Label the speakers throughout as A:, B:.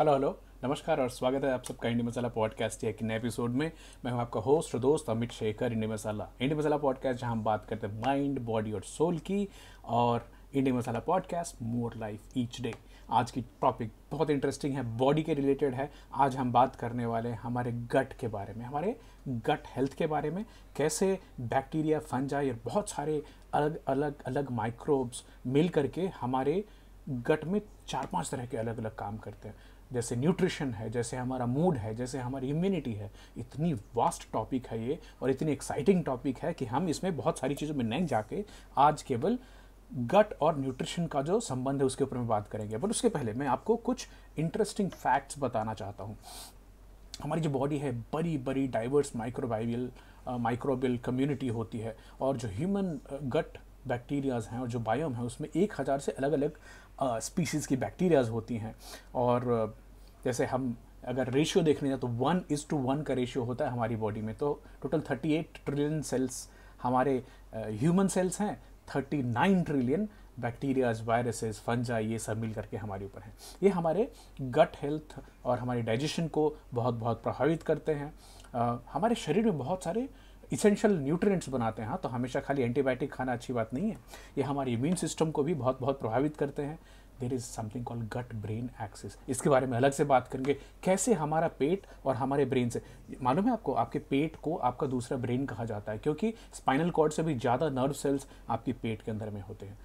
A: hello hello नमस्कार और स्वागत है आप सबका इंडी मसाला पॉडकास्ट के एक नए एपिसोड में मैं हूं आपका होस्ट और दोस्त Amit Shekhar Indie masala Indie masala podcast जहां हम बात करते हैं माइंड बॉडी और सोल की और Indie masala podcast more life each day आज की टॉपिक बहुत इंटरेस्टिंग है बॉडी के रिलेटेड है आज हम बात करने वाले हैं हमारे गट के बारे में हमारे गट हेल्थ के बारे में कैसे बैक्टीरिया फंजाई और बहुत सारे अलग अलग अलग माइक्रोब्स मिल करके हमारे गट में चार पांच तरह के अलग अलग काम करते हैं जैसे न्यूट्रिशन है जैसे हमारा मूड है जैसे हमारी इम्यूनिटी है इतनी वास्ट टॉपिक है ये और इतनी एक्साइटिंग टॉपिक है कि हम इसमें बहुत सारी चीज़ों में नहीं जाके आज केवल गट और न्यूट्रिशन का जो संबंध है उसके ऊपर में बात करेंगे बट उसके पहले मैं आपको कुछ इंटरेस्टिंग फैक्ट्स बताना चाहता हूँ हमारी जो बॉडी है बड़ी बड़ी डाइवर्स माइक्रोबाइवियल माइक्रोबियल कम्युनिटी होती है और जो ह्यूमन गट बैक्टीरियाज़ हैं और जो बायोम है उसमें एक हज़ार से अलग अलग स्पीसीज़ की बैक्टीरियाज़ होती हैं और जैसे हम अगर रेशियो देखने जाए तो वन इज़ टू वन का रेशियो होता है हमारी बॉडी में तो total thirty eight trillion cells हमारे ह्यूमन सेल्स हैं thirty nine trillion bacterias viruses fungi ये सब मिल करके हमारे ऊपर हैं ये हमारे गट हेल्थ और हमारे डाइजेशन को बहुत बहुत प्रभावित करते हैं आ, हमारे शरीर में बहुत सारे आ, इसेंशियल न्यूट्रिएंट्स बनाते हैं हाँ, तो हमेशा खाली एंटीबायोटिक खाना अच्छी बात नहीं है ये हमारे इम्यून सिस्टम को भी बहुत बहुत प्रभावित करते हैं there is something call gut brain axis इसके बारे में अलग से बात करेंगे कैसे हमारा पेट और हमारे ब्रेन से मालूम है आपको आपके पेट को आपका दूसरा ब्रेन कहा जाता है क्योंकि स्पाइनल कॉर्ड से भी ज़्यादा नर्व सेल्स आपके पेट के अंदर में होते हैं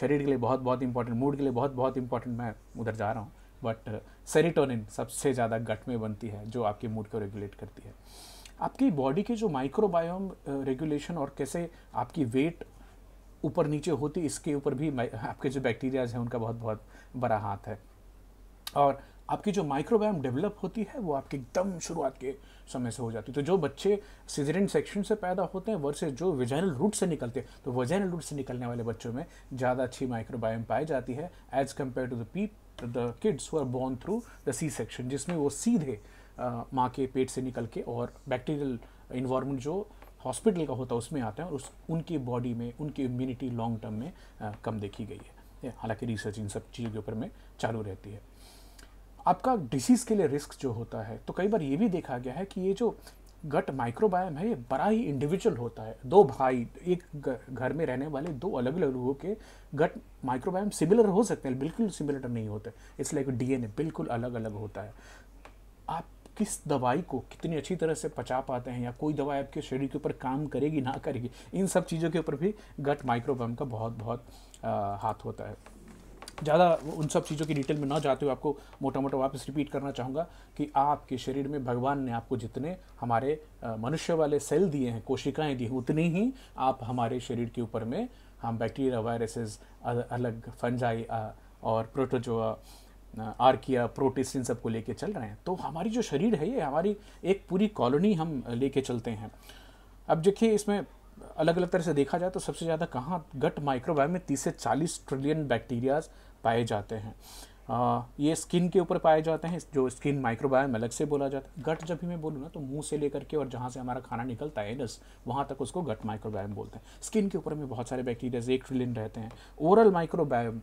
A: शरीर के लिए बहुत बहुत इंपॉर्टेंट मूड के लिए बहुत बहुत इंपॉर्टेंट मैं उधर जा रहा हूँ बट सेरिटोनिन सबसे ज़्यादा गट में बनती है जो आपके मूड को रेगुलेट करती है आपकी बॉडी के जो माइक्रोबायोम रेगुलेशन और कैसे आपकी वेट ऊपर नीचे होती इसके ऊपर भी आपके जो बैक्टीरियाज हैं उनका बहुत बहुत बड़ा हाथ है और आपकी जो माइक्रोबायोम डेवलप होती है वो आपकी एकदम शुरुआत के समय से हो जाती है तो जो बच्चे सीजरिन सेक्शन से पैदा होते हैं वर्सेज जो वेजाइनल रूट से निकलते हैं तो वेजाइनल रूट से निकलने वाले बच्चों में ज़्यादा अच्छी माइक्रोबायोम पाई जाती है as compared to the peep the kids who are born through the C section जिसमें वो सीधे माँ के पेट से निकल के और बैक्टीरियल इन्वायरमेंट जो हॉस्पिटल का होता है उसमें आते हैं और उस उनकी बॉडी में उनकी इम्यूनिटी लॉन्ग टर्म में आ, कम देखी गई है हालांकि रिसर्च इन सब चीज़ों के ऊपर में चालू रहती है आपका डिसीज़ के लिए रिस्क जो होता है तो कई बार ये भी देखा गया है कि ये जो गट माइक्रोबायम है ये बड़ा ही इंडिविजुअल होता है दो भाई एक घर में रहने वाले दो अलग अलग लोगों के गट माइक्रोबायम सिमिलर हो सकते हैं बिल्कुल सिमिलर नहीं होते इसलिए डीएनए बिल्कुल अलग अलग होता है आप किस दवाई को कितनी अच्छी तरह से पचा पाते हैं या कोई दवाई आपके शरीर के ऊपर काम करेगी ना करेगी इन सब चीज़ों के ऊपर भी गट माइक्रोबायोम का बहुत बहुत आ, हाथ होता है ज़्यादा उन सब चीज़ों की डिटेल में ना जाते हुए आपको मोटा मोटा वापस रिपीट करना चाहूँगा कि आपके शरीर में भगवान ने आपको जितने हमारे मनुष्य वाले सेल दिए हैं कोशिकाएं दी हैं उतनी ही आप हमारे शरीर के ऊपर में हम बैक्टीरिया वायरसेस अलग फंजाई और प्रोटोजोआ आर्किया प्रोटिस्ट इन सबको लेके चल रहे हैं तो हमारी जो शरीर है ये हमारी एक पूरी कॉलोनी हम लेके चलते हैं अब देखिए इसमें अलग अलग तरह से देखा जाए तो सबसे ज़्यादा कहाँ गट माइक्रोबायोम में तीस से चालीस ट्रिलियन बैक्टीरियाज पाए जाते हैं आ, ये स्किन के ऊपर पाए जाते हैं जो स्किन माइक्रोबायोम अलग से बोला जाता है गट जब भी मैं बोलूँ ना तो मुंह से लेकर के और जहाँ से हमारा खाना निकलता है एनस वहाँ तक उसको गट माइक्रोबायोम बोलते हैं स्किन के ऊपर में बहुत सारे बैक्टीरियाज एक ट्रिलियन रहते हैं ओरल माइक्रोबायोम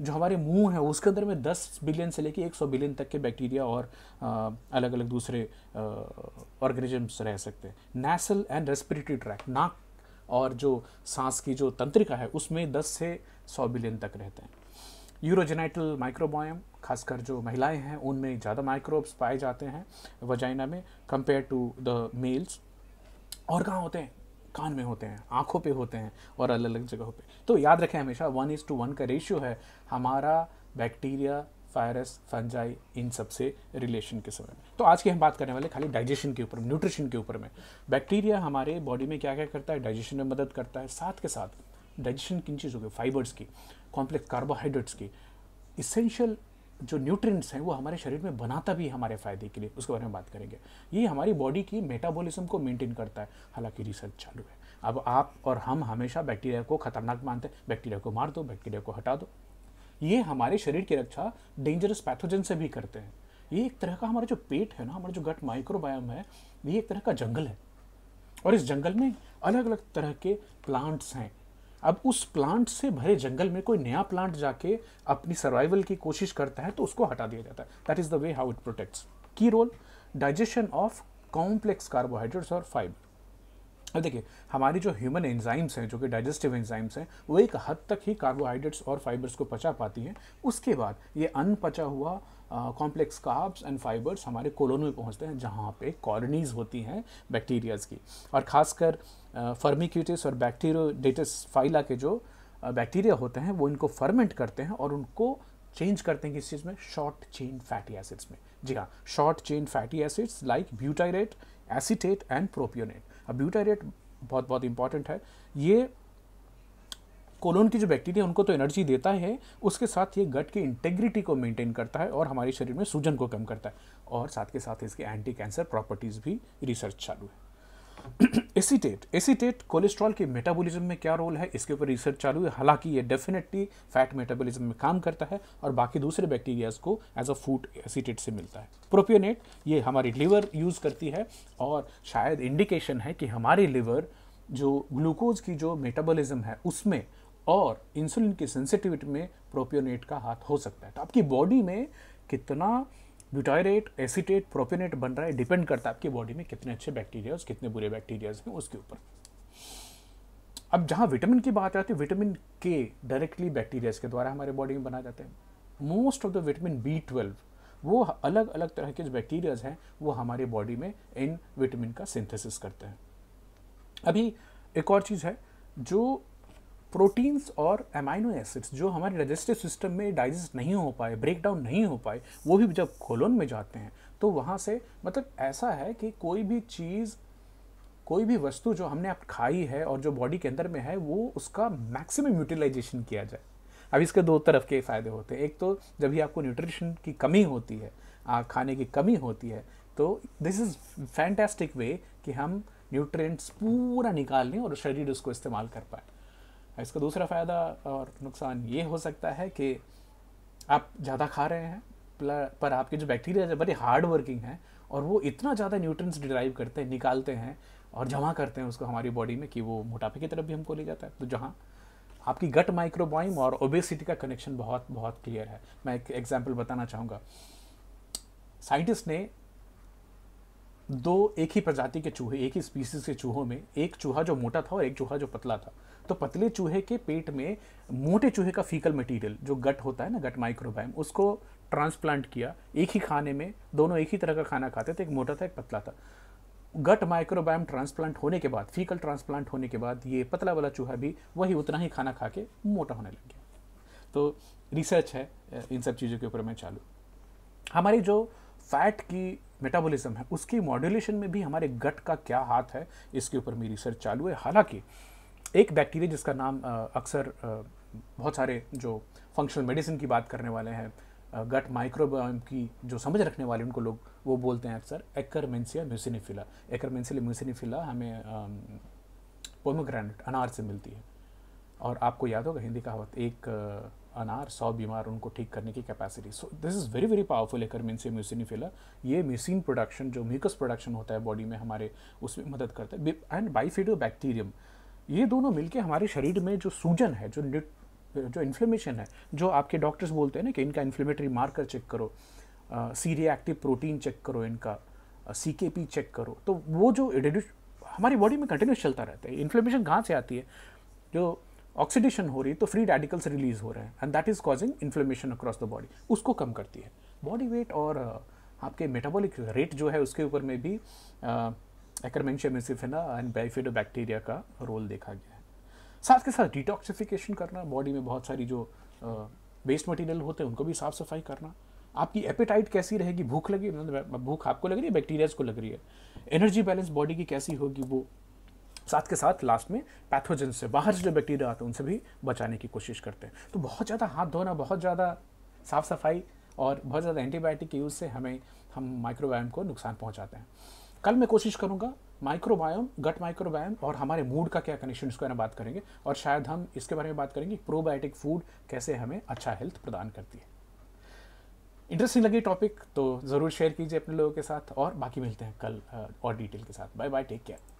A: जो हमारे मुंह है उसके अंदर में 10 बिलियन से लेके 100 बिलियन तक के बैक्टीरिया और अलग अलग दूसरे ऑर्गेनिजम्स रह सकते हैं नेसल एंड रेस्पिरेटरी ट्रैक नाक और जो सांस की जो तंत्रिका है उसमें 10 से 100 बिलियन तक रहते हैं यूरोजेनाइटल माइक्रोबायम खासकर जो महिलाएं हैं उनमें ज़्यादा माइक्रोब्स पाए जाते हैं वजाइना में कंपेयर टू द मेल्स और कहाँ होते हैं कान में होते हैं आँखों पे होते हैं और अलग अलग जगहों पे तो याद रखें हमेशा वन इज़ टू वन का रेशियो है हमारा बैक्टीरिया वायरस फंजाई इन सब से रिलेशन के समय में तो आज की हम बात करने वाले खाली डाइजेशन के ऊपर न्यूट्रिशन के ऊपर में बैक्टीरिया हमारे बॉडी में क्या क्या करता है डाइजेशन में मदद करता है साथ के साथ डाइजेशन किन चीज़ों के फाइबर्स की कॉम्प्लेक्स कार्बोहाइड्रेट्स की इसेंशियल जो न्यूट्रिएंट्स हैं वो हमारे शरीर में बनाता भी है हमारे फ़ायदे के लिए उसके बारे में बात करेंगे ये हमारी बॉडी की मेटाबॉलिज्म को मेंटेन करता है हालांकि रिसर्च चालू है अब आप और हम हमेशा बैक्टीरिया को खतरनाक मानते हैं बैक्टीरिया को मार दो बैक्टीरिया को हटा दो ये हमारे शरीर की रक्षा डेंजरस पैथोजन से भी करते हैं ये एक तरह का हमारा जो पेट है ना हमारा जो गट माइक्रोबायोम है ये एक तरह का जंगल है और इस जंगल में अलग अलग तरह के प्लांट्स हैं अब उस प्लांट से भरे जंगल में कोई नया प्लांट जाके अपनी सर्वाइवल की कोशिश करता है तो उसको हटा दिया जाता है that is the way how it protects की role digestion of complex carbohydrates और फाइबर अब देखिए हमारी जो ह्यूमन एंजाइम्स हैं जो कि डाइजेस्टिव एंजाइम्स हैं वो एक हद तक ही कार्बोहाइड्रेट्स और फाइबर्स को पचा पाती हैं उसके बाद ये अनपचा हुआ कॉम्प्लेक्स कार्ब्स एंड फाइबर्स हमारे कोलोन में पहुंचते हैं जहाँ पे कॉलोनीज होती हैं बैक्टीरियाज की और ख़ासकर फर्मिक्यूटिस और बैक्टीरियोडेटिस फाइला के जो बैक्टीरिया होते हैं वो इनको फर्मेंट करते हैं और उनको चेंज करते हैं किस चीज़ में शॉर्ट चेन फैटी एसिड्स में जी हाँ short chain fatty acids like butyrate acetate and propionate अब ब्यूटाइरेट बहुत बहुत इंपॉर्टेंट है ये कोलोन की जो बैक्टीरिया उनको तो एनर्जी देता है उसके साथ ये गट की इंटेग्रिटी को मेंटेन करता है और हमारे शरीर में सूजन को कम करता है और साथ के साथ इसके एंटी कैंसर प्रॉपर्टीज़ भी रिसर्च चालू है एसीटेट एसीटेट कोलेस्ट्रॉल के मेटाबॉलिज्म में क्या रोल है इसके ऊपर रिसर्च चालू है हालांकि ये डेफिनेटली फैट मेटाबॉलिज्म में काम करता है और बाकी दूसरे बैक्टीरियाज को एज अ फूड एसीटेट से मिलता है प्रोपियोनेट ये हमारी लिवर यूज़ करती है और शायद इंडिकेशन है कि हमारी लिवर जो ग्लूकोज की जो मेटाबॉलिज्म है उसमें और इंसुलिन की सेंसिटिविटी में प्रोपियोनेट का हाथ हो सकता है तो आपकी बॉडी में कितना ब्यूटायरेट एसिटेट प्रोपियोनेट बन रहा है डिपेंड करता है आपकी बॉडी में कितने अच्छे बैक्टीरियाज कितने बुरे बैक्टीरियाज हैं उसके ऊपर अब जहाँ विटामिन की बात आती है विटामिन के डायरेक्टली बैक्टीरियाज के द्वारा हमारे बॉडी में बना जाते हैं most of the vitamin B twelve वो अलग अलग तरह के जो बैक्टीरियाज हैं वो हमारे बॉडी में इन विटामिन का सिंथेसिस करते हैं अभी एक और चीज़ है जो प्रोटीन्स और एमाइनो एसिड्स जो हमारे डाइजेस्टिव सिस्टम में डाइजेस्ट नहीं हो पाए ब्रेक डाउन नहीं हो पाए वो भी जब कोलोन में जाते हैं तो वहाँ से मतलब ऐसा है कि कोई भी चीज़ कोई भी वस्तु जो हमने आप खाई है और जो बॉडी के अंदर में है वो उसका मैक्सिमम यूटिलाइजेशन किया जाए अब इसके दो तरफ के फ़ायदे होते हैं एक तो जब भी आपको न्यूट्रिशन की कमी होती है खाने की कमी होती है तो दिस इज़ फैंटेस्टिक वे कि हम न्यूट्रिएंट्स पूरा निकाल लें और शरीर उसको इस्तेमाल कर पाए इसका दूसरा फ़ायदा और नुकसान ये हो सकता है कि आप ज़्यादा खा रहे हैं पर आपके जो बैक्टीरिया है बड़े हार्ड वर्किंग हैं और वो इतना ज़्यादा न्यूट्रंस डिराइव करते हैं निकालते हैं और जमा करते हैं उसको हमारी बॉडी में कि वो मोटापे की तरफ भी हमको ले जाता है तो जहाँ आपकी गट माइक्रोबाइम और ओबेसिटी का कनेक्शन बहुत बहुत क्लियर है मैं एक एग्जाम्पल बताना चाहूँगा साइंटिस्ट ने दो एक ही प्रजाति के चूहे एक ही स्पीसीज के चूहों में एक चूहा जो मोटा था और एक चूहा जो पतला था तो पतले चूहे के पेट में मोटे चूहे का फीकल मटेरियल जो गट होता है ना गट माइक्रोबायम उसको ट्रांसप्लांट किया एक ही खाने में दोनों एक ही तरह का खाना खाते थे एक मोटा था एक पतला था गट माइक्रोबायम ट्रांसप्लांट होने के बाद फीकल ट्रांसप्लांट होने के बाद ये पतला वाला चूहा भी वही उतना ही खाना खा के मोटा होने लग गया तो रिसर्च है इन सब चीज़ों के ऊपर मैं चालू हमारी जो फैट की मेटाबॉलिज्म है उसकी मॉड्यूलेशन में भी हमारे गट का क्या हाथ है इसके ऊपर मेरी रिसर्च चालू है हालांकि एक बैक्टीरिया जिसका नाम अक्सर बहुत सारे जो फंक्शनल मेडिसिन की बात करने वाले हैं गट माइक्रोबायोम की जो समझ रखने वाले उनको लोग वो बोलते हैं अक्सर एकरमेंसिया म्यूसिनिफिला एकरमेंसिया म्यूसिनिफिला हमें पोमोग्रेनेट अनार से मिलती है और आपको याद होगा हिंदी कहावत एक अनार सौ बीमार उनको ठीक करने की capacity so this is very very powerful एकर म्यूसिनी म्यूसिनिफिला ये म्यूसिन प्रोडक्शन जो म्यूकस प्रोडक्शन होता है बॉडी में हमारे उसमें मदद करता है एंड बाईफीडो बैक्टीरियम ये दोनों मिलके हमारे शरीर में जो सूजन है जो जो इन्फ्लेमेशन है जो आपके डॉक्टर्स बोलते हैं ना कि इनका इन्फ्लेमेटरी मार्कर चेक करो सी रिएक्टिव प्रोटीन चेक करो इनका सी के पी चेक करो तो वो जो हमारी बॉडी में कंटिन्यूस चलता रहता है इन्फ्लेमेशन कहाँ से आती है जो ऑक्सीडेशन हो रही तो फ्री रेडिकल्स रिलीज हो रहे हैं and that is causing inflammation across the body उसको कम करती है बॉडी वेट और आपके मेटाबॉलिक रेट जो है उसके ऊपर में भी Akkermansia muciniphila and bifido bacteria का रोल देखा गया है साथ के साथ डिटॉक्सिफिकेशन करना बॉडी में बहुत सारी जो वेस्ट मटेरियल होते हैं उनको भी साफ सफाई करना आपकी एपेटाइट कैसी रहेगी भूख लगी मतलब, भूख आपको लग रही है बैक्टीरियाज को लग रही है एनर्जी बैलेंस बॉडी की कैसी होगी वो साथ के साथ लास्ट में पैथोजन से बाहर जो बैक्टीरिया आते हैं उनसे भी बचाने की कोशिश करते हैं तो बहुत ज़्यादा हाथ धोना बहुत ज़्यादा साफ़ सफाई और बहुत ज़्यादा एंटीबायोटिक के यूज़ से हमें हम माइक्रोबायोम को नुकसान पहुँचाते हैं कल मैं कोशिश करूँगा माइक्रोबायोम गट माइक्रोबायोम और हमारे मूड का क्या कनेक्शन उसके बारे में बात करेंगे और शायद हम इसके बारे में बात करेंगे प्रोबायोटिक फूड कैसे हमें अच्छा हेल्थ प्रदान करती है इंटरेस्टिंग लगी टॉपिक तो ज़रूर शेयर कीजिए अपने लोगों के साथ और बाकी मिलते हैं कल और डिटेल के साथ बाय बाय टेक केयर